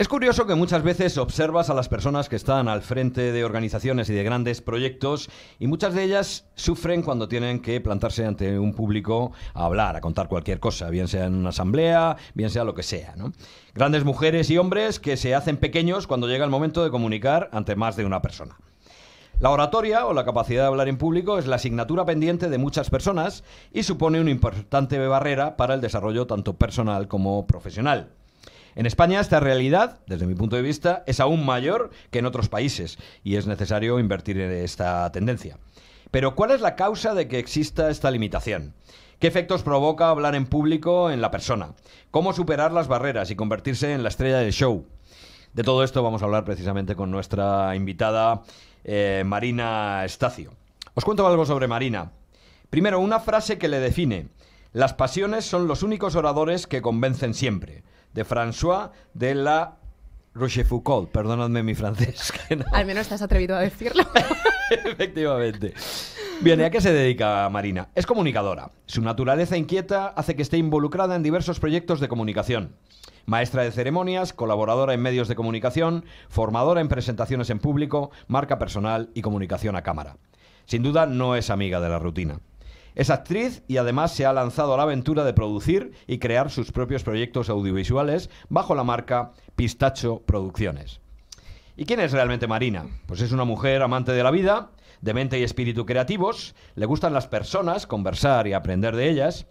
Es curioso que muchas veces observas a las personas que están al frente de organizaciones y de grandes proyectos y muchas de ellas sufren cuando tienen que plantarse ante un público a hablar, a contar cualquier cosa, bien sea en una asamblea, bien sea lo que sea. Grandes mujeres y hombres que se hacen pequeños cuando llega el momento de comunicar ante más de una persona. La oratoria o la capacidad de hablar en público es la asignatura pendiente de muchas personas y supone una importante barrera para el desarrollo tanto personal como profesional. En España esta realidad, desde mi punto de vista, es aún mayor que en otros países y es necesario invertir en esta tendencia. Pero ¿cuál es la causa de que exista esta limitación? ¿Qué efectos provoca hablar en público en la persona? ¿Cómo superar las barreras y convertirse en la estrella del show? De todo esto vamos a hablar precisamente con nuestra invitada eh, Marina Estacio. Os cuento algo sobre Marina. Primero, una frase que le define. Las pasiones son los únicos oradores que convencen siempre de François de la Rochefoucauld. Perdóname mi francés. Al menos estás atrevido a decirlo. Efectivamente. Bien, ¿y a qué se dedica Marina? Es comunicadora. Su naturaleza inquieta hace que esté involucrada en diversos proyectos de comunicación. Maestra de ceremonias, colaboradora en medios de comunicación, formadora en presentaciones en público, marca personal y comunicación a cámara. Sin duda no es amiga de la rutina. Es actriz y además se ha lanzado a la aventura de producir y crear sus propios proyectos audiovisuales bajo la marca Pistacho Producciones. ¿Y quién es realmente Marina? Pues es una mujer amante de la vida, de mente y espíritu creativos, le gustan las personas, conversar y aprender de ellas,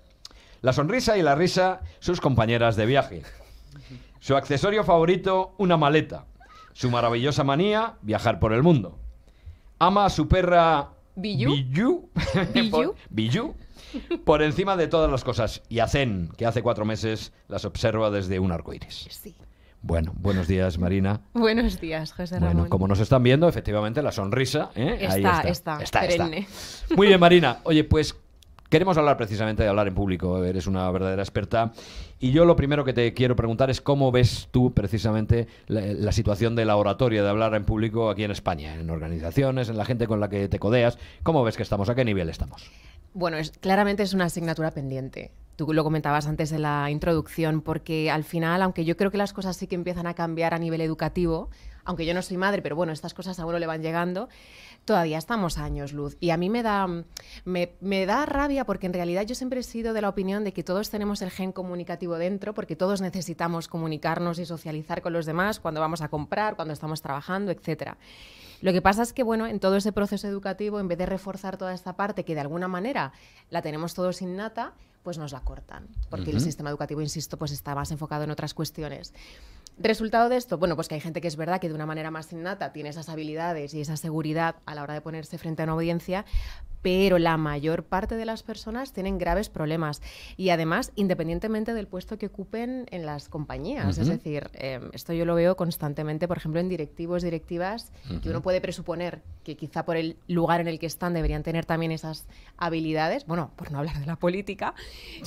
la sonrisa y la risa sus compañeras de viaje. Su accesorio favorito, una maleta. Su maravillosa manía, viajar por el mundo. Ama a su perra Billu, Billu, Por encima de todas las cosas. Y Hacen, que hace cuatro meses las observa desde un arco iris. Sí. Bueno, buenos días Marina. Buenos días, José Ramón. Bueno, como nos están viendo, efectivamente la sonrisa ¿eh? está, está, está, está, Muy bien, Marina. Oye, pues Queremos hablar precisamente de hablar en público, eres una verdadera experta. Y yo lo primero que te quiero preguntar es cómo ves tú precisamente la, situación de la oratoria, de hablar en público aquí en España, en organizaciones, en la gente con la que te codeas. ¿Cómo ves que estamos? ¿A qué nivel estamos? Bueno, claramente es una asignatura pendiente. Tú lo comentabas antes de la introducción, porque al final, aunque yo creo que las cosas sí que empiezan a cambiar a nivel educativo, aunque yo no soy madre, pero bueno, estas cosas a uno le van llegando, todavía estamos años luz. Y a mí me da, me, da rabia porque en realidad yo siempre he sido de la opinión de que todos tenemos el gen comunicativo dentro, porque todos necesitamos comunicarnos y socializar con los demás cuando vamos a comprar, cuando estamos trabajando, etcétera. Lo que pasa es que, bueno, en todo ese proceso educativo, en vez de reforzar toda esta parte que de alguna manera la tenemos todos innata, pues nos la cortan, porque el sistema educativo, insisto, pues está más enfocado en otras cuestiones. Resultado de esto, bueno, pues que hay gente que es verdad que de una manera más innata tiene esas habilidades y esa seguridad a la hora de ponerse frente a una audiencia, pero la mayor parte de las personas tienen graves problemas y además independientemente del puesto que ocupen en las compañías. Es decir, em, esto yo lo veo constantemente, por ejemplo, en directivos, directivas, que uno puede presuponer que quizá por el lugar en el que están deberían tener también esas habilidades, bueno, por no hablar de la política,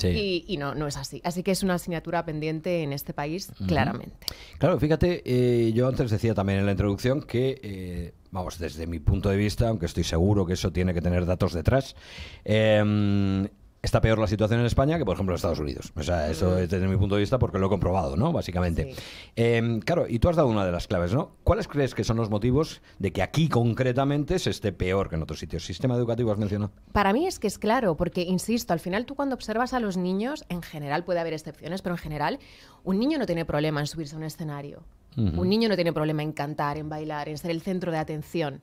y, no, no es así. Así que es una asignatura pendiente en este país, claramente. Claro, fíjate, eh, yo antes decía también en la introducción que, eh, vamos, desde mi punto de vista, aunque estoy seguro que eso tiene que tener datos detrás, em, está peor la situación en España que, por ejemplo, en Estados Unidos. O sea, eso es mm. desde mi punto de vista porque lo he comprobado, ¿no? Básicamente. Em, claro, y tú has dado una de las claves, ¿no? ¿Cuáles crees que son los motivos de que aquí concretamente se esté peor que en otros sitios? ¿Sistema educativo has mencionado? Para mí es que es claro, porque, insisto, al final tú cuando observas a los niños, en general puede haber excepciones, pero en general un niño no tiene problema en subirse a un escenario. Un niño no tiene problema en cantar, en bailar, en ser el centro de atención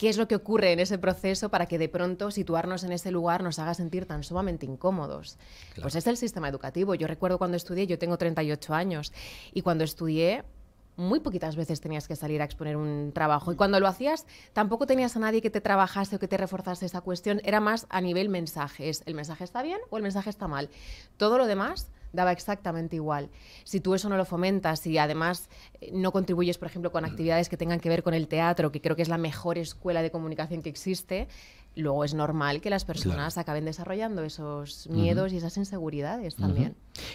qué es lo que ocurre en ese proceso para que de pronto situarnos en ese lugar nos haga sentir tan sumamente incómodos. Pues es el sistema educativo. Yo recuerdo cuando estudié, yo tengo 38 años, y cuando estudié muy poquitas veces tenías que salir a exponer un trabajo. Y mm. cuando lo hacías, tampoco tenías a nadie que te trabajase o que te reforzase esa cuestión. Era más a nivel mensajes. El mensaje está bien o el mensaje está mal. Todo lo demás daba exactamente igual. Si tú eso no lo fomentas y además eh, no contribuyes, por ejemplo, con mm. actividades que tengan que ver con el teatro, que creo que es la mejor escuela de comunicación que existe, luego es normal que las personas acaben desarrollando esos miedos y esas inseguridades también.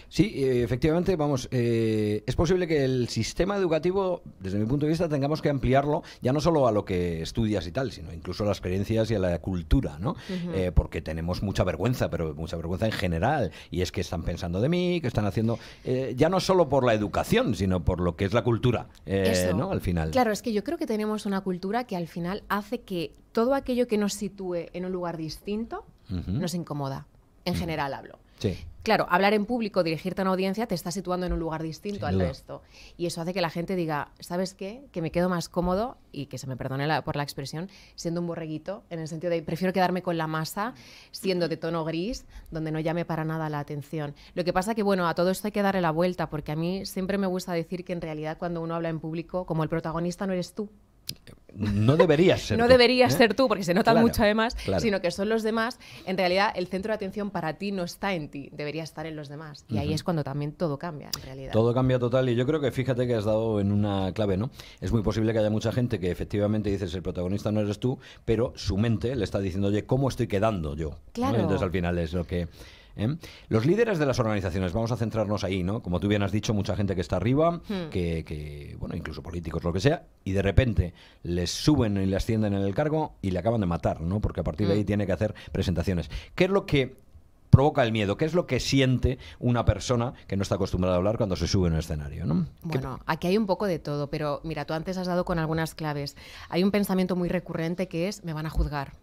Sí, eh, efectivamente, vamos, eh, es posible que el sistema educativo, desde mi punto de vista, tengamos que ampliarlo ya no solo a lo que estudias y tal, sino incluso a las experiencias y a la cultura, ¿no? Eh, porque tenemos mucha vergüenza, pero mucha vergüenza en general, y es que están pensando de mí, que están haciendo, ya no solo por la educación, sino por lo que es la cultura, ¿no? Al final. Claro, es que yo creo que tenemos una cultura que al final hace que todo aquello que nos sitúe en un lugar distinto nos incomoda, en general hablo. Claro, hablar en público, dirigirte a una audiencia, te está situando en un lugar distinto al resto. Y eso hace que la gente diga, ¿sabes qué? Que me quedo más cómodo, y que se me perdone por la expresión, siendo un borreguito, en el sentido de prefiero quedarme con la masa, siendo de tono gris, donde no llame para nada la atención. Lo que pasa que, bueno, a todo esto hay que darle la vuelta, porque a mí siempre me gusta decir que en realidad cuando uno habla en público, como el protagonista no eres tú, no deberías ser no tú. deberías ¿eh? ser tú, porque se nota mucho además, sino que son los demás. En realidad, el centro de atención para ti no está en ti, debería estar en los demás. Y ahí es cuando también todo cambia, en realidad. Todo cambia total. Y yo creo que fíjate que has dado en una clave, ¿no? Es muy posible que haya mucha gente que efectivamente dices el protagonista no eres tú, pero su mente le está diciendo, oye, ¿cómo estoy quedando yo? Claro. Entonces al final es lo que ¿eh? Los líderes de las organizaciones, vamos a centrarnos ahí, ¿no? Como tú bien has dicho, mucha gente que está arriba, hmm. que, bueno, incluso políticos, lo que sea, y de repente les suben y le ascienden en el cargo y le acaban de matar, ¿no? Porque a partir de ahí hmm. tiene que hacer presentaciones. ¿Qué es lo que provoca el miedo? ¿Qué es lo que siente una persona que no está acostumbrada a hablar cuando se sube en el escenario? Bueno, aquí hay un poco de todo, pero mira, tú antes has dado con algunas claves. Hay un pensamiento muy recurrente que es, me van a juzgar.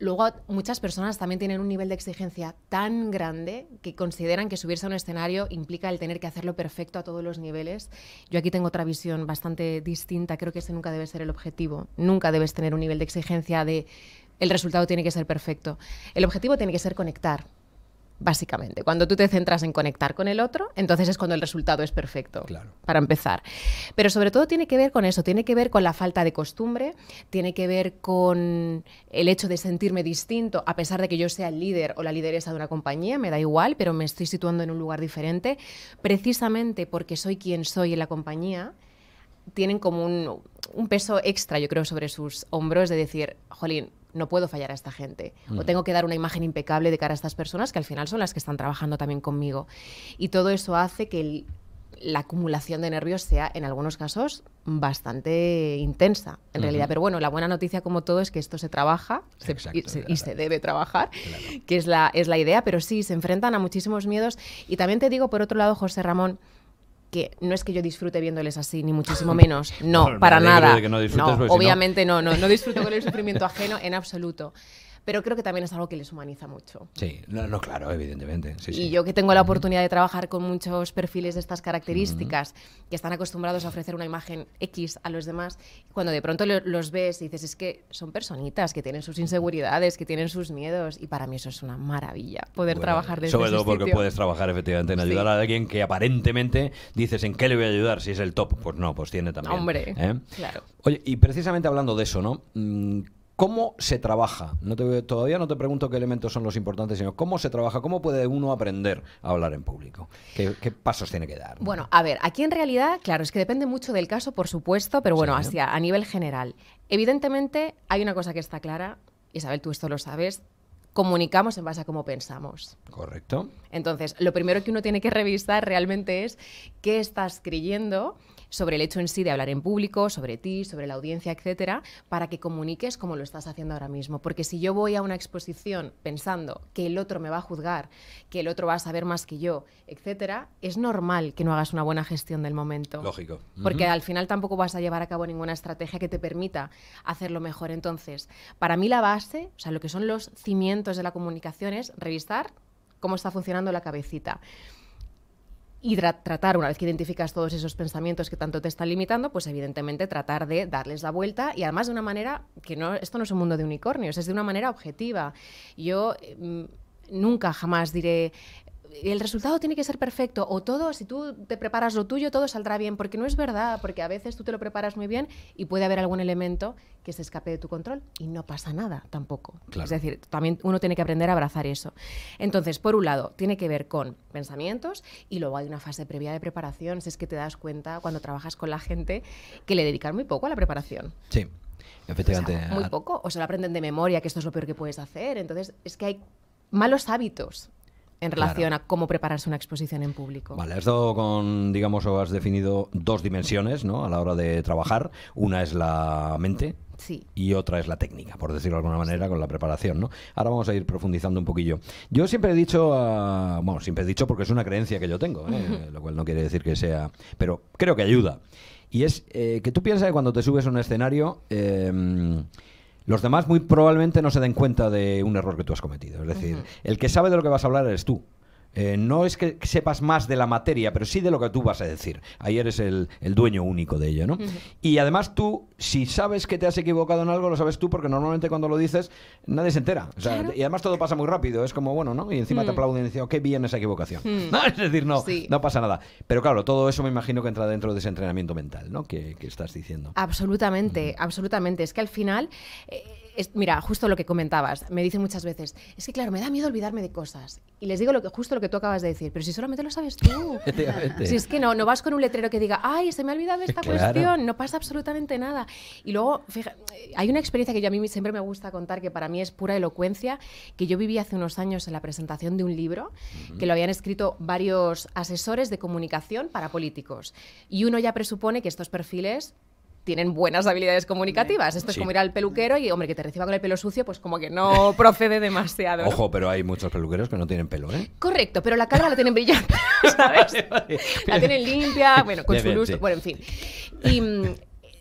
Luego, muchas personas también tienen un nivel de exigencia tan grande que consideran que subirse a un escenario implica el tener que hacerlo perfecto a todos los niveles. Yo aquí tengo otra visión bastante distinta. Creo que ese nunca debe ser el objetivo. Nunca debes tener un nivel de exigencia de el resultado tiene que ser perfecto. El objetivo tiene que ser conectar, básicamente. Cuando tú te centras en conectar con el otro, entonces es cuando el resultado es perfecto, claro. para empezar. Pero sobre todo tiene que ver con eso, tiene que ver con la falta de costumbre, tiene que ver con el hecho de sentirme distinto, a pesar de que yo sea el líder o la lideresa de una compañía, me da igual, pero me estoy situando en un lugar diferente, precisamente porque soy quien soy en la compañía tienen como un, un peso extra, yo creo, sobre sus hombros de decir, jolín, no puedo fallar a esta gente o mm. tengo que dar una imagen impecable de cara a estas personas que al final son las que están trabajando también conmigo. Y todo eso hace que la acumulación de nervios sea en algunos casos bastante intensa, en realidad. Pero bueno, la buena noticia como todo es que esto se trabaja y, se, debe trabajar, que es la, es la idea, pero sí, se enfrentan a muchísimos miedos. Y también te digo, por otro lado, José Ramón, que no es que yo disfrute viéndoles así, ni muchísimo menos. No, para nada. no no, obviamente no, no, no disfruto con el sufrimiento ajeno en absoluto pero creo que también es algo que les humaniza mucho. Sí, no, claro, evidentemente. y yo que tengo la oportunidad de trabajar con muchos perfiles de estas características, que están acostumbrados a ofrecer una imagen X a los demás, cuando de pronto los ves y dices, es que son personitas que tienen sus inseguridades, que tienen sus miedos, y para mí eso es una maravilla, poder trabajar desde Sobre todo porque puedes trabajar efectivamente en ayudar a alguien que aparentemente dices, ¿en qué le voy a ayudar si es el top? Pues no, pues tiene también. Hombre, ¿eh? claro. Oye, y precisamente hablando de eso, ¿no? Mm, ¿Cómo se trabaja? No te, todavía no te pregunto qué elementos son los importantes, sino cómo se trabaja, cómo puede uno aprender a hablar en público. ¿Qué, pasos tiene que dar? Bueno, a ver, aquí en realidad, claro, es que depende mucho del caso, por supuesto, pero bueno, hacia, a nivel general. Evidentemente, hay una cosa que está clara, Isabel, tú esto lo sabes, comunicamos en base a cómo pensamos. Correcto. Entonces, lo primero que uno tiene que revisar realmente es qué estás creyendo sobre el hecho en sí de hablar en público, sobre ti, sobre la audiencia, etcétera, para que comuniques como lo estás haciendo ahora mismo. Porque si yo voy a una exposición pensando que el otro me va a juzgar, que el otro va a saber más que yo, etcétera, es normal que no hagas una buena gestión del momento. Lógico. Porque al final tampoco vas a llevar a cabo ninguna estrategia que te permita hacerlo mejor. Entonces, para mí la base, o sea, lo que son los cimientos de la comunicación es revisar cómo está funcionando la cabecita y tratar, una vez que identificas todos esos pensamientos que tanto te están limitando, pues evidentemente tratar de darles la vuelta y además de una manera que no, esto no es un mundo de unicornios, es de una manera objetiva. Yo eh, mm, nunca jamás diré el resultado tiene que ser perfecto o todo, si tú te preparas lo tuyo, todo saldrá bien, porque no es verdad, porque a veces tú te lo preparas muy bien y puede haber algún elemento que se escape de tu control y no pasa nada tampoco. Es decir, también uno tiene que aprender a abrazar eso. Entonces, por un lado, tiene que ver con pensamientos y luego hay una fase previa de preparación, si es que te das cuenta cuando trabajas con la gente que le dedican muy poco a la preparación. Sí. Efectivamente. muy poco. O se lo aprenden de memoria, que esto es lo peor que puedes hacer. Entonces, es que hay malos hábitos en relación a cómo prepararse una exposición en público. Vale, has con, digamos, has definido dos dimensiones ¿no? a la hora de trabajar. Una es la mente, Y otra es la técnica, por decirlo de alguna manera, con la preparación, ¿no? Ahora vamos a ir profundizando un poquillo. Yo siempre he dicho, bueno, siempre he dicho porque es una creencia que yo tengo, ¿eh? lo cual no quiere decir que sea, pero creo que ayuda. Y es eh, que tú piensas que cuando te subes a un escenario, eh, los demás muy probablemente no se den cuenta de un error que tú has cometido. Es decir, el que sabe de lo que vas a hablar eres tú. Eh, no es que sepas más de la materia, pero sí de lo que tú vas a decir. Ahí eres el, el dueño único de ello, ¿no? Y además tú, si sabes que te has equivocado en algo, lo sabes tú, porque normalmente cuando lo dices, nadie se entera. Y además todo pasa muy rápido, es como, bueno, ¿no? Y encima te mm. aplauden y dicen, oh, qué bien esa equivocación. No, mm. es decir, no, no pasa nada. Pero claro, todo eso me imagino que entra dentro de ese entrenamiento mental, ¿no? Que, estás diciendo. Absolutamente, mm. absolutamente. Es que al final... Eh, mira, justo lo que comentabas, me dicen muchas veces, es que claro, me da miedo olvidarme de cosas. Y les digo lo que, justo lo que tú acabas de decir, pero si solamente lo sabes tú. si es que no, no vas con un letrero que diga, ay, se me ha olvidado esta cuestión, no pasa absolutamente nada. Y luego, fíjate, hay una experiencia que a mí siempre me gusta contar, que para mí es pura elocuencia, que yo viví hace unos años en la presentación de un libro, que lo habían escrito varios asesores de comunicación para políticos. Y uno ya presupone que estos perfiles tienen buenas habilidades comunicativas. Esto es como ir al peluquero y, hombre, que te reciba con el pelo sucio, pues como que no procede demasiado. Ojo, pero hay muchos peluqueros que no tienen pelo, ¿eh? Correcto, pero la cara la tienen brillante, ¿sabes? La tienen limpia, bueno, con su luz, bueno, en fin. Y mm,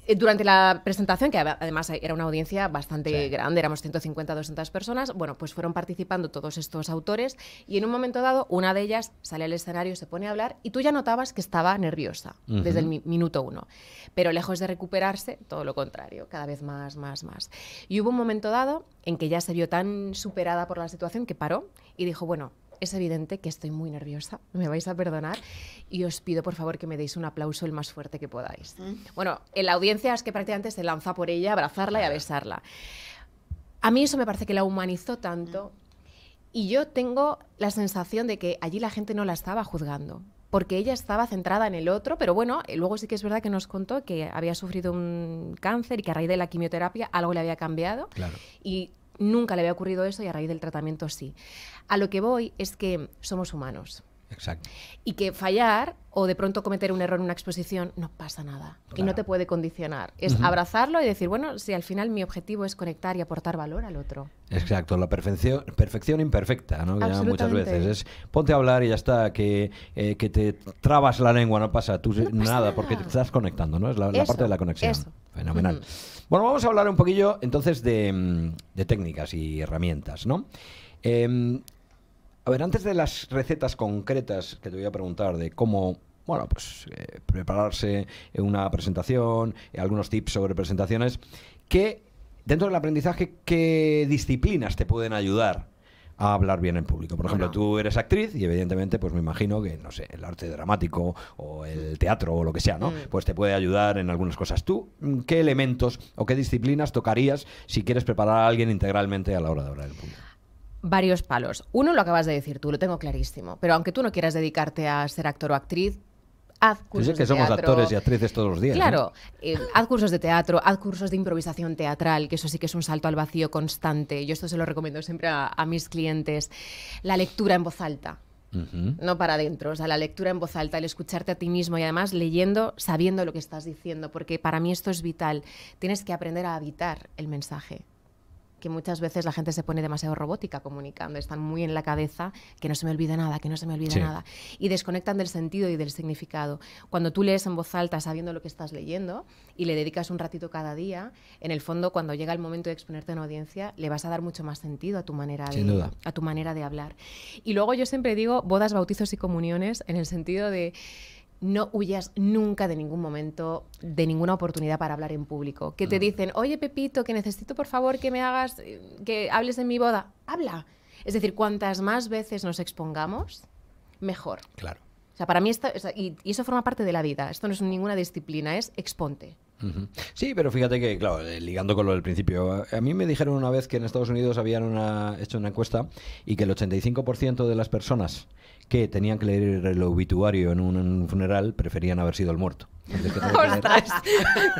eh, durante la presentación, que además era una audiencia bastante grande, éramos 150, 200 personas, bueno, pues fueron participando todos estos autores y en un momento dado una de ellas sale al escenario, se pone a hablar y tú ya notabas que estaba nerviosa desde el minuto uno. Pero lejos de recuperarse, todo lo contrario, cada vez más, más, más. Y hubo un momento dado en que ya se vio tan superada por la situación que paró y dijo, bueno, es evidente que estoy muy nerviosa, me vais a perdonar, y os pido por favor que me deis un aplauso el más fuerte que podáis. Mm. Bueno, en la audiencia es que prácticamente se lanza por ella, abrazarla y a besarla. A mí eso me parece que la humanizó tanto y yo tengo la sensación de que allí la gente no la estaba juzgando porque ella estaba centrada en el otro, pero bueno, eh, luego sí que es verdad que nos contó que había sufrido un cáncer y que a raíz de la quimioterapia algo le había cambiado. Claro nunca le había ocurrido eso y a raíz del tratamiento sí. A lo que voy es que somos humanos Exacto. Y que fallar o de pronto cometer un error en una exposición no pasa nada y no te puede condicionar. Es abrazarlo y decir, bueno, si al final mi objetivo es conectar y aportar valor al otro. Exacto, la perfección, perfección imperfecta, ¿no? muchas veces es ponte a hablar y ya está, que, eh, te trabas la lengua, no pasa, tú, nada, porque te estás conectando, ¿no? Es la, parte de la conexión. Fenomenal. Bueno, vamos a hablar un poquillo entonces de, mm, técnicas y herramientas, ¿no? Em, a ver, antes de las recetas concretas que te voy a preguntar de cómo bueno, pues eh, prepararse una presentación, eh, algunos tips sobre presentaciones, ¿qué dentro del aprendizaje, ¿qué disciplinas te pueden ayudar? a hablar bien en público. Por ejemplo, tú eres actriz y evidentemente, pues me imagino que, no sé, el arte dramático o el teatro o lo que sea, ¿no? Mm. Pues te puede ayudar en algunas cosas. ¿Tú mm, qué elementos o qué disciplinas tocarías si quieres preparar a alguien integralmente a la hora de hablar en público? varios palos. Uno lo acabas de decir tú, lo tengo clarísimo. Pero aunque tú no quieras dedicarte a ser actor o actriz, haz cursos que somos actores y actrices todos los días. ¿eh? Claro, eh, haz cursos de teatro, haz cursos de improvisación teatral, que eso sí que es un salto al vacío constante. Yo esto se lo recomiendo siempre a, mis clientes. La lectura en voz alta. No para adentro, o sea, la lectura en voz alta, el escucharte a ti mismo y además leyendo, sabiendo lo que estás diciendo, porque para mí esto es vital. Tienes que aprender a habitar el mensaje que muchas veces la gente se pone demasiado robótica comunicando, están muy en la cabeza, que no se me olvide nada, que no se me olvide nada, y desconectan del sentido y del significado. Cuando tú lees en voz alta sabiendo lo que estás leyendo y le dedicas un ratito cada día, en el fondo cuando llega el momento de exponerte en audiencia, le vas a dar mucho más sentido a tu manera, de, A tu manera de hablar. Y luego yo siempre digo bodas, bautizos y comuniones en el sentido de no huyas nunca de ningún momento, de ninguna oportunidad para hablar en público. Que te mm. dicen, oye Pepito, que necesito por favor que me hagas, eh, que hables en mi boda. Habla. Es decir, cuantas más veces nos expongamos, mejor. Claro. O sea, para mí, y, eso forma parte de la vida. Esto no es ninguna disciplina, es exponte. Sí, pero fíjate que, claro, eh, ligando con lo del principio, eh, a mí me dijeron una vez que en Estados Unidos habían hecho una encuesta y que el 85% de las personas que tenían que leer el obituario en un funeral, preferían haber sido el muerto.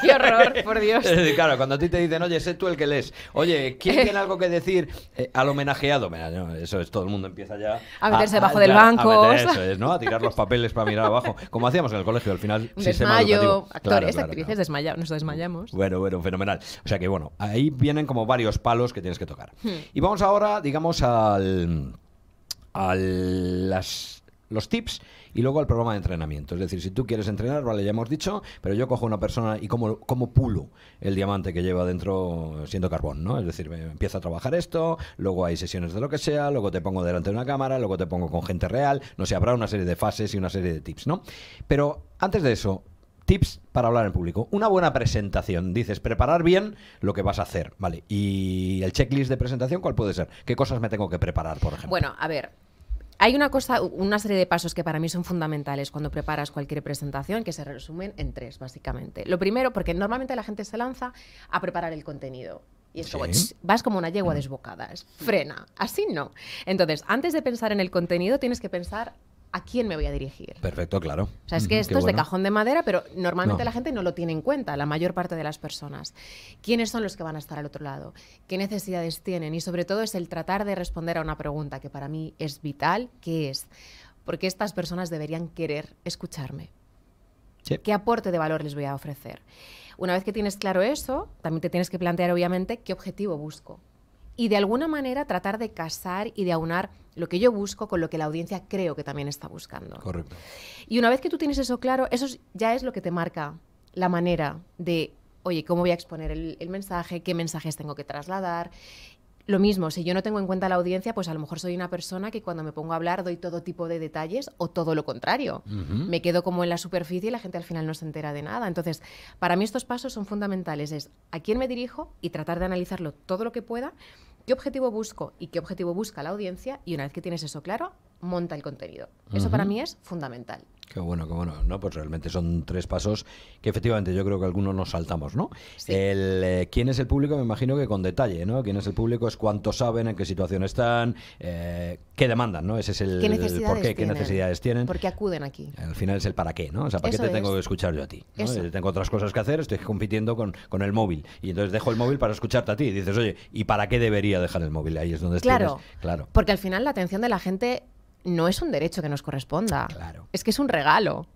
¡Qué horror, por Dios! Eh, claro, cuando a ti te dicen, oye, sé tú el que lees, oye, ¿quién eh. tiene algo que decir eh, al homenajeado? eso es, todo el mundo empieza ya a meterse debajo del banco. A eso es, ¿no? A tirar los papeles para mirar abajo, como hacíamos en el colegio, al final. actores, actrices, nos desmayamos. Bueno, bueno, fenomenal. O sea que, bueno, ahí vienen como varios palos que tienes que tocar. Hmm. Y vamos ahora, digamos, al a las, los tips y luego al programa de entrenamiento. Es decir, si tú quieres entrenar, vale, ya hemos dicho, pero yo cojo una persona y como, como pulo el diamante que lleva dentro siendo carbón, ¿no? Es decir, empieza a trabajar esto, luego hay sesiones de lo que sea, luego te pongo delante de una cámara, luego te pongo con gente real, no sé, habrá una serie de fases y una serie de tips, ¿no? Pero antes de eso, tips para hablar en público. Una buena presentación. Dices, preparar bien lo que vas a hacer. Vale. ¿Y el checklist de presentación cuál puede ser? ¿Qué cosas me tengo que preparar, por ejemplo? Bueno, a ver, hay una cosa, una serie de pasos que para mí son fundamentales cuando preparas cualquier presentación que se resumen en tres, básicamente. Lo primero, porque normalmente la gente se lanza a preparar el contenido. Y es como, vas como una yegua mm. desbocada, es, frena, así no. Entonces, antes de pensar en el contenido, tienes que pensar a quién me voy a dirigir. Perfecto, claro. O sea, es que esto es de cajón de madera, pero normalmente la gente no lo tiene en cuenta, la mayor parte de las personas. ¿Quiénes son los que van a estar al otro lado? ¿Qué necesidades tienen? Y sobre todo es el tratar de responder a una pregunta que para mí es vital, que es, ¿por qué estas personas deberían querer escucharme? ¿Qué aporte de valor les voy a ofrecer? Una vez que tienes claro eso, también te tienes que plantear, obviamente, qué objetivo busco y de alguna manera tratar de casar y de aunar lo que yo busco con lo que la audiencia creo que también está buscando. Correcto. Y una vez que tú tienes eso claro, eso ya es lo que te marca la manera de, oye, ¿cómo voy a exponer el, el mensaje? ¿Qué mensajes tengo que trasladar? Lo mismo, si yo no tengo en cuenta la audiencia, pues a lo mejor soy una persona que cuando me pongo a hablar doy todo tipo de detalles o todo lo contrario. Me quedo como en la superficie y la gente al final no se entera de nada. Entonces, para mí estos pasos son fundamentales. Es a quién me dirijo y tratar de analizarlo todo lo que pueda, qué objetivo busco y qué objetivo busca la audiencia y una vez que tienes eso claro, monta el contenido. Eso para mí es fundamental que bueno, que bueno. No, pues realmente son tres pasos que efectivamente yo creo que algunos nos saltamos, ¿no? El, eh, ¿Quién es el público? Me imagino que con detalle, ¿no? ¿Quién es el público? Es cuánto saben, en qué situación están, eh, qué demandan, ¿no? Ese es el, por qué, qué necesidades tienen. ¿Por acuden aquí? Al final es el para qué, ¿no? O sea, ¿para qué te tengo que escuchar yo a ti? Eh, tengo otras cosas que hacer, estoy compitiendo con, con el móvil. Y entonces dejo el móvil para escucharte a ti. dices, oye, ¿y para qué debería dejar el móvil? Ahí es donde claro, Claro, porque al final la atención de la gente no es un derecho que nos corresponda. Claro. Es que es un regalo.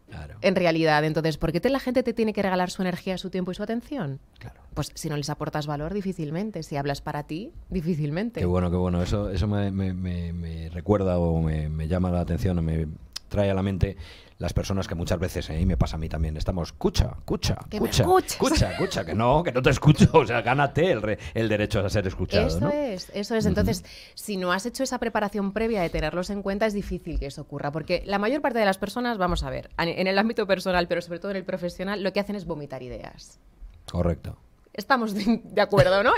En realidad, entonces, ¿por qué la gente te tiene que regalar su energía, su tiempo y su atención? Claro. Pues si no les aportas valor, difícilmente. Si hablas para ti, difícilmente. Qué bueno, qué bueno. Eso, eso me, recuerda o me, llama la atención, me trae a la mente las personas que muchas veces, eh, y me pasa a mí también, estamos, escucha, escucha, escucha, escucha, escucha, que no, que no te escucho, o sea, gánate el, el derecho a ser escuchado. Eso es, eso es. Entonces, si no has hecho esa preparación previa de tenerlos en cuenta, es difícil que eso ocurra, porque la mayor parte de las personas, vamos a ver, en el ámbito personal, pero sobre todo en el profesional, lo que hacen es vomitar ideas. Correcto estamos de acuerdo, ¿no?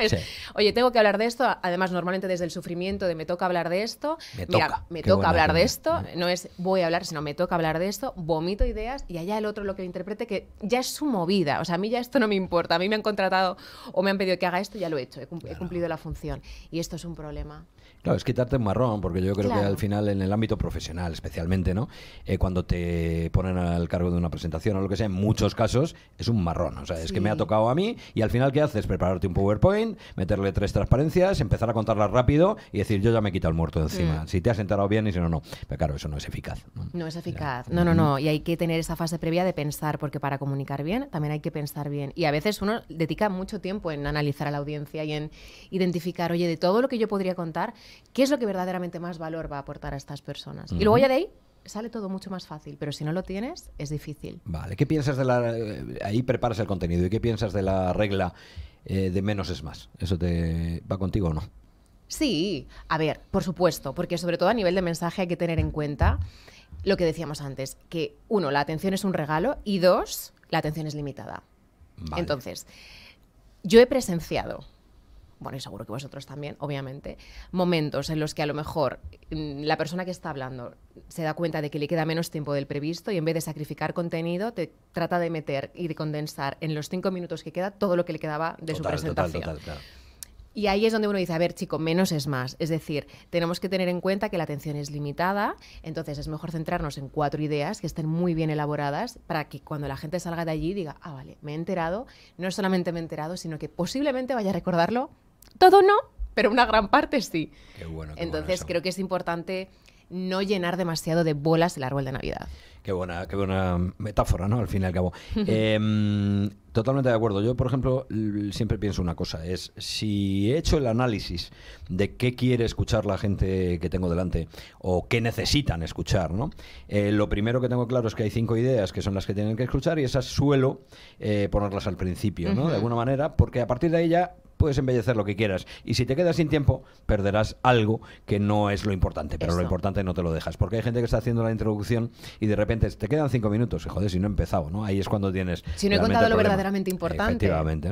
Oye, tengo que hablar de esto, además normalmente desde el sufrimiento de me toca hablar de esto, me toca, me toca hablar de esto, no es voy a hablar, sino me toca hablar de esto, vomito ideas y allá el otro lo que interprete que ya es su movida, o sea, a mí ya esto no me importa, a mí me han contratado o me han pedido que haga esto, ya lo he hecho, he cumplido la función y esto es un problema. Claro, es quitarte un marrón, porque yo creo que al final, en el ámbito profesional especialmente, ¿no? Eh, cuando te ponen al cargo de una presentación o lo que sea, en muchos casos es un marrón. O sea, es que me ha tocado a mí y al final, ¿qué haces? Prepararte un PowerPoint, meterle tres transparencias, empezar a contarlas rápido y decir, yo ya me he quitado el muerto encima. Mm. Si te has enterado bien y si no, no. Pero claro, eso no es eficaz. no es eficaz. No, no, no. Y hay que tener esa fase previa de pensar, porque para comunicar bien también hay que pensar bien. Y a veces uno dedica mucho tiempo en analizar a la audiencia y en identificar, oye, de todo lo que yo podría contar, qué es lo que verdaderamente más valor va a aportar a estas personas. Y luego ya de ahí sale todo mucho más fácil, pero si no lo tienes, es difícil. Vale, ¿qué piensas de la... Eh, ahí preparas el contenido, ¿y qué piensas de la regla eh, de menos es más? ¿Eso te va contigo o no? Sí, a ver, por supuesto, porque sobre todo a nivel de mensaje hay que tener en cuenta lo que decíamos antes, que uno, la atención es un regalo y dos, la atención es limitada. Entonces, yo he presenciado bueno, y seguro que vosotros también, obviamente, momentos en los que a lo mejor mm, la persona que está hablando se da cuenta de que le queda menos tiempo del previsto y en vez de sacrificar contenido, te trata de meter y de condensar en los cinco minutos que queda todo lo que le quedaba de su presentación. Total, total, claro. Y ahí es donde uno dice, a ver, chico, menos es más. Es decir, tenemos que tener en cuenta que la atención es limitada, entonces es mejor centrarnos en cuatro ideas que estén muy bien elaboradas para que cuando la gente salga de allí diga, ah, vale, me he enterado, no solamente me he enterado, sino que posiblemente vaya a recordarlo todo no, pero una gran parte sí. bueno. Entonces creo que es importante no llenar demasiado de bolas el árbol de Navidad. Qué buena, qué buena metáfora, ¿no? Al fin y al cabo. Em, totalmente de acuerdo. Yo, por ejemplo, siempre pienso una cosa, es si he hecho el análisis de qué quiere escuchar la gente que tengo delante o qué necesitan escuchar, ¿no? Eh, lo primero que tengo claro es que hay cinco ideas que son las que tienen que escuchar y esas suelo eh, ponerlas al principio, ¿no? De alguna manera, porque a partir de ahí ya puedes embellecer lo que quieras. Y si te quedas sin tiempo, perderás algo que no es lo importante, pero lo importante no te lo dejas. Porque hay gente que está haciendo la introducción y de repente te quedan cinco minutos. Y joder, si no he empezado, ¿no? Ahí es cuando tienes. Si no he contado lo verdaderamente importante,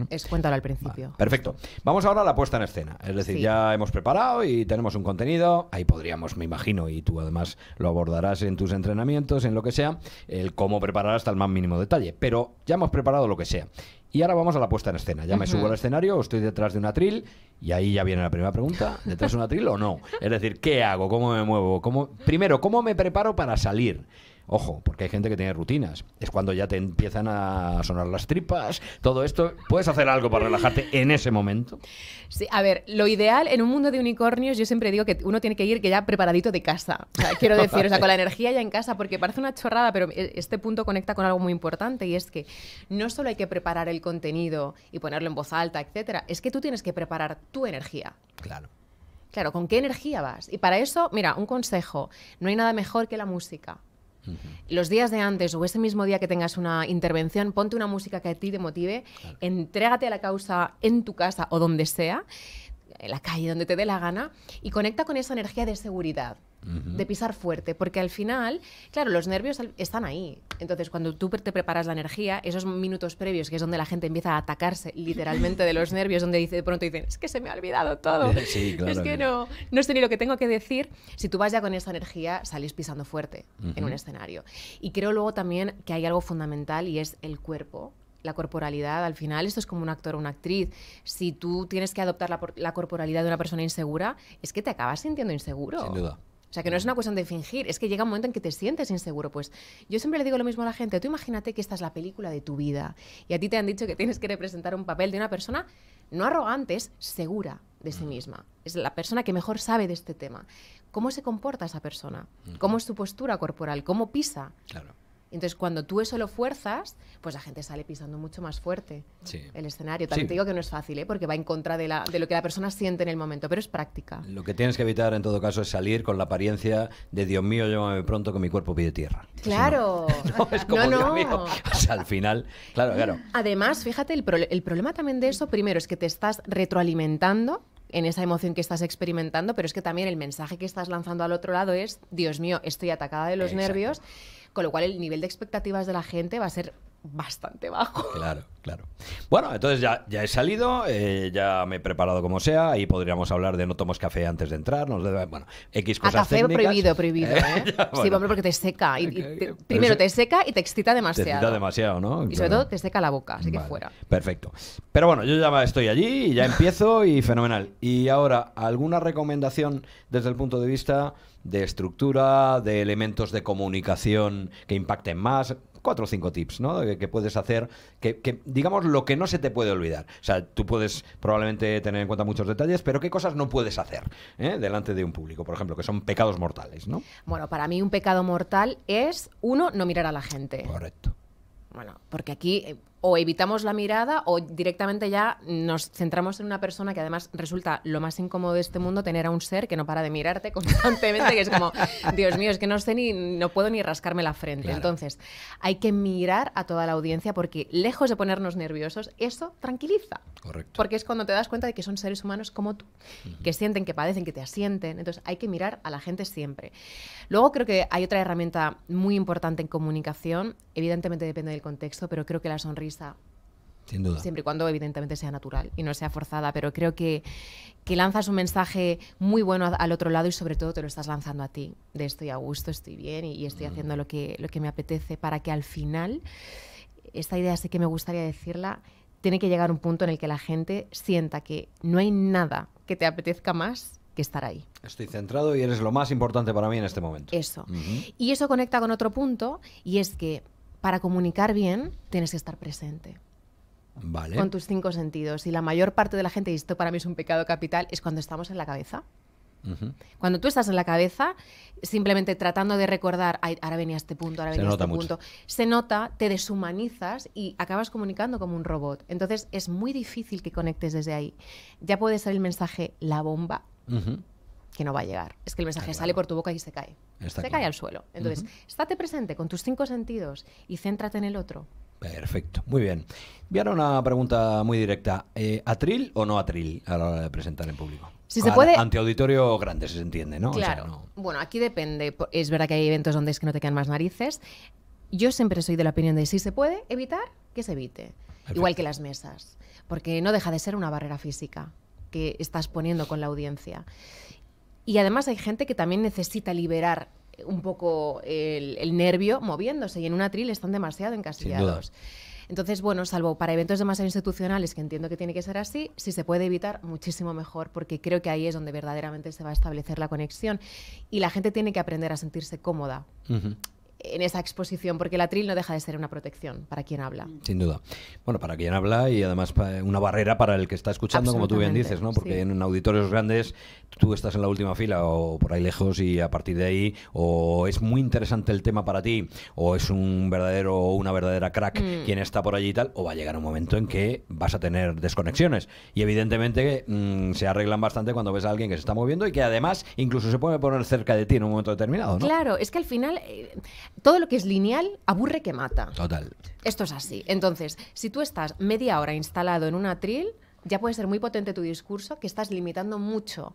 es cuéntalo al principio. perfecto. Vamos ahora a la puesta en escena. Es decir, ya hemos preparado y tenemos un contenido. Ahí podríamos, me imagino, y tú además lo abordarás en tus entrenamientos, en lo que sea, el cómo preparar hasta el más mínimo detalle. Pero ya hemos preparado lo que sea. Y ahora vamos a la puesta en escena. Ya me subo al escenario, estoy detrás de un atril y ahí ya viene la primera pregunta. ¿Detrás de un atril o no? Es decir, ¿qué hago? ¿Cómo me muevo? Primero, ¿cómo me preparo para salir? Ojo, porque hay gente que tiene rutinas. Es cuando ya te empiezan a sonar las tripas, todo esto. ¿Puedes hacer algo para relajarte en ese momento? Sí, a ver, lo ideal en un mundo de unicornios, yo siempre digo que uno tiene que ir que ya preparadito de casa. quiero decir, o sea, con la energía ya en casa, porque parece una chorrada, pero e, este punto conecta con algo muy importante y es que no solo hay que preparar el contenido y ponerlo en voz alta, etcétera, es que tú tienes que preparar tu energía. Claro. Claro, ¿con qué energía vas? Y para eso, mira, un consejo, no hay nada mejor que la música. Los días de antes o ese mismo día que tengas una intervención, ponte una música que a ti te motive, entrégate a la causa en tu casa o donde sea, en la calle, donde te dé la gana, y conecta con esa energía de seguridad de pisar fuerte, porque al final, claro, los nervios están ahí. Entonces, cuando tú te preparas la energía, esos minutos previos, que es donde la gente empieza a atacarse literalmente de los nervios, donde dice, de pronto dicen, es que se me ha olvidado todo, es que no, no sé ni lo que tengo que decir, si tú vas ya con esa energía, salís pisando fuerte en un escenario. Y creo luego también que hay algo fundamental y es el cuerpo la corporalidad, al final esto es como un actor o una actriz. Si tú tienes que adoptar la, la, corporalidad de una persona insegura, es que te acabas sintiendo inseguro. Sin duda. O sea, que no es una cuestión de fingir, es que llega un momento en que te sientes inseguro. Pues yo siempre le digo lo mismo a la gente, tú imagínate que esta es la película de tu vida y a ti te han dicho que tienes que representar un papel de una persona no arrogante, es segura de sí mm. misma. Es la persona que mejor sabe de este tema. ¿Cómo se comporta esa persona? ¿Cómo es su postura corporal? ¿Cómo pisa? Claro. Entonces, cuando tú eso lo fuerzas, pues la gente sale pisando mucho más fuerte el escenario. te digo que no es fácil, ¿eh? porque va en contra de, lo que la persona siente en el momento, pero es práctica. Lo que tienes que evitar, en todo caso, es salir con la apariencia de Dios mío, llámame pronto que mi cuerpo pide tierra. Claro. no, no, es como O sea, al final, claro, claro. Además, fíjate, el, problema también de eso, primero, es que te estás retroalimentando en esa emoción que estás experimentando, pero es que también el mensaje que estás lanzando al otro lado es, Dios mío, estoy atacada de los nervios con lo cual el nivel de expectativas de la gente va a ser bastante bajo. Claro, claro. Bueno, entonces ya, ya he salido, eh, ya me he preparado como sea, ahí podríamos hablar de no tomos café antes de entrar, nos bueno, X cosas A café prohibido, prohibido, ¿eh? Sí, porque te seca. primero te seca y te excita demasiado. Te excita demasiado, ¿no? Y sobre todo te seca la boca, así que fuera. Perfecto. Pero bueno, yo ya estoy allí y ya empiezo y fenomenal. Y ahora, ¿alguna recomendación desde el punto de vista de estructura, de elementos de comunicación que impacten más? cuatro o cinco tips, ¿no? Que, puedes hacer, que, digamos lo que no se te puede olvidar. O sea, tú puedes probablemente tener en cuenta muchos detalles, pero qué cosas no puedes hacer ¿eh? delante de un público, por ejemplo, que son pecados mortales, ¿no? Bueno, para mí un pecado mortal es, uno, no mirar a la gente. Correcto. Bueno, porque aquí eh, o evitamos la mirada o directamente ya nos centramos en una persona que además resulta lo más incómodo de este mundo tener a un ser que no para de mirarte constantemente, que es como, Dios mío, es que no sé ni, no puedo ni rascarme la frente. Entonces, hay que mirar a toda la audiencia porque lejos de ponernos nerviosos, eso tranquiliza. Correcto. Porque es cuando te das cuenta de que son seres humanos como tú, que sienten, que padecen, que te asienten. Entonces, hay que mirar a la gente siempre. Luego creo que hay otra herramienta muy importante en comunicación, evidentemente depende del contexto, pero creo que la sonrisa Siempre y cuando, evidentemente, sea natural y no sea forzada, pero creo que, lanzas un mensaje muy bueno al otro lado y, sobre todo, te lo estás lanzando a ti. De estoy a gusto, estoy bien y, estoy mm. haciendo lo que, lo que me apetece para que al final, esta idea sí que me gustaría decirla, tiene que llegar un punto en el que la gente sienta que no hay nada que te apetezca más que estar ahí. Estoy centrado y eres lo más importante para mí en este momento. Eso. Y eso conecta con otro punto y es que para comunicar bien tienes que estar presente. Vale. Con tus cinco sentidos. Y la mayor parte de la gente, y esto para mí es un pecado capital, es cuando estamos en la cabeza. Cuando tú estás en la cabeza, simplemente tratando de recordar, Ay, ahora venía este punto, ahora venía este punto, se nota, te deshumanizas y acabas comunicando como un robot. Entonces es muy difícil que conectes desde ahí. Ya puede ser el mensaje la bomba, que no va a llegar. Es que el mensaje ah, sale por tu boca y se cae. se cae al suelo. Entonces, estate presente con tus cinco sentidos y céntrate en el otro. Perfecto, muy bien. Y ahora una pregunta muy directa. Eh, ¿Atril o no atril a la hora de presentar en público? Si se puede... Ante auditorio grande, se entiende, ¿no? Claro. Bueno, aquí depende. Es verdad que hay eventos donde es que no te quedan más narices. Yo siempre soy de la opinión de si se puede evitar, que se evite. Igual que las mesas. Porque no deja de ser una barrera física que estás poniendo con la audiencia. Y además hay gente que también necesita liberar eh, un poco el, nervio moviéndose y en un atril están demasiado encasillados. Entonces, bueno, salvo para eventos demasiado institucionales, que entiendo que tiene que ser así, si se puede evitar, muchísimo mejor, porque creo que ahí es donde verdaderamente se va a establecer la conexión y la gente tiene que aprender a sentirse cómoda en esa exposición, porque el atril no deja de ser una protección para quien habla. Sin duda. Bueno, para quien habla y además una barrera para el que está escuchando, como tú bien dices, ¿no? Porque en auditorios grandes tú estás en la última fila o por ahí lejos y a partir de ahí o es muy interesante el tema para ti o es un verdadero o una verdadera crack mm. quien está por allí y tal, o va a llegar un momento en que vas a tener desconexiones. Y evidentemente mm, se arreglan bastante cuando ves a alguien que se está moviendo y que además incluso se puede poner cerca de ti en un momento determinado, ¿no? Claro, es que al final... Eh, todo lo que es lineal aburre que mata. Total. Esto es así. Entonces, si tú estás media hora instalado en un atril, ya puede ser muy potente tu discurso, que estás limitando mucho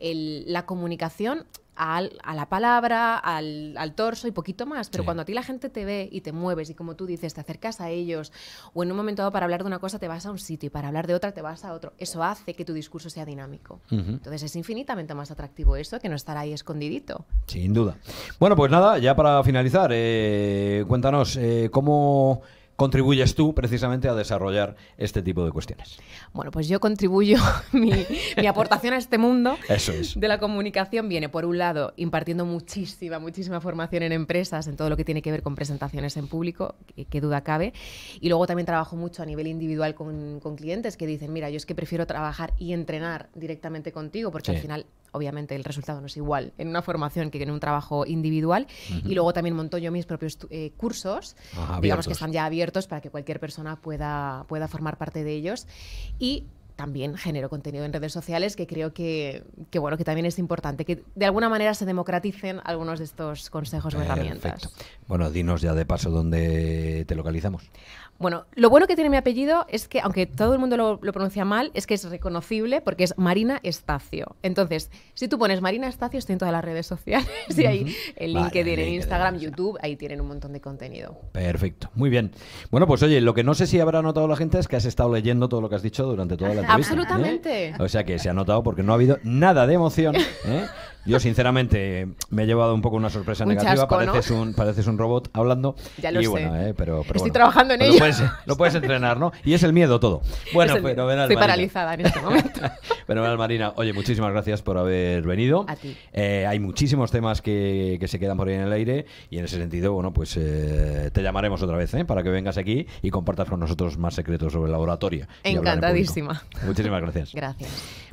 la comunicación a la palabra, al, torso y poquito más. Pero cuando a ti la gente te ve y te mueves y como tú dices, te acercas a ellos o en un momento dado para hablar de una cosa te vas a un sitio y para hablar de otra te vas a otro, eso hace que tu discurso sea dinámico. Entonces es infinitamente más atractivo eso que no estar ahí escondidito. Sin duda. Bueno, pues nada, ya para finalizar, eh, cuéntanos eh, cómo contribuyes tú precisamente a desarrollar este tipo de cuestiones? Bueno, pues yo contribuyo, mi, aportación a este mundo de la comunicación viene, por un lado, impartiendo muchísima, muchísima formación en empresas, en todo lo que tiene que ver con presentaciones en público, qué duda cabe, y luego también trabajo mucho a nivel individual con, clientes que dicen, mira, yo es que prefiero trabajar y entrenar directamente contigo, porque al final obviamente el resultado no es igual en una formación que en un trabajo individual. Y luego también monto yo mis propios eh, cursos, ah, digamos que están ya abiertos para que cualquier persona pueda, pueda formar parte de ellos. Y también genero contenido en redes sociales que creo que, que, bueno, que también es importante que de alguna manera se democraticen algunos de estos consejos o herramientas. Bueno, dinos ya de paso dónde te localizamos. Bueno, lo bueno que tiene mi apellido es que, aunque todo el mundo lo, pronuncia mal, es que es reconocible porque es Marina Estacio. Entonces, si tú pones Marina Estacio, estoy en todas las redes sociales y ahí el link que en Instagram, YouTube, ahí tienen un montón de contenido. Perfecto, muy bien. Bueno, pues oye, lo que no sé si habrá notado la gente es que has estado leyendo todo lo que has dicho durante toda la ¿eh? Absolutamente. O sea que se ha notado porque no ha habido nada de emoción. ¿eh? Yo, sinceramente, me he llevado un poco una sorpresa negativa. pareces, un, pareces un robot hablando. y Bueno, eh, pero, pero Estoy trabajando en ello. lo puedes entrenar, ¿no? Y es el miedo todo. Bueno, pero Estoy paralizada en este momento. Pero Marina. Oye, muchísimas gracias por haber venido. Eh, hay muchísimos temas que, se quedan por ahí en el aire y en ese sentido, bueno, pues eh, te llamaremos otra vez para que vengas aquí y compartas con nosotros más secretos sobre el laboratorio. Encantadísima. Muchísimas gracias. Gracias.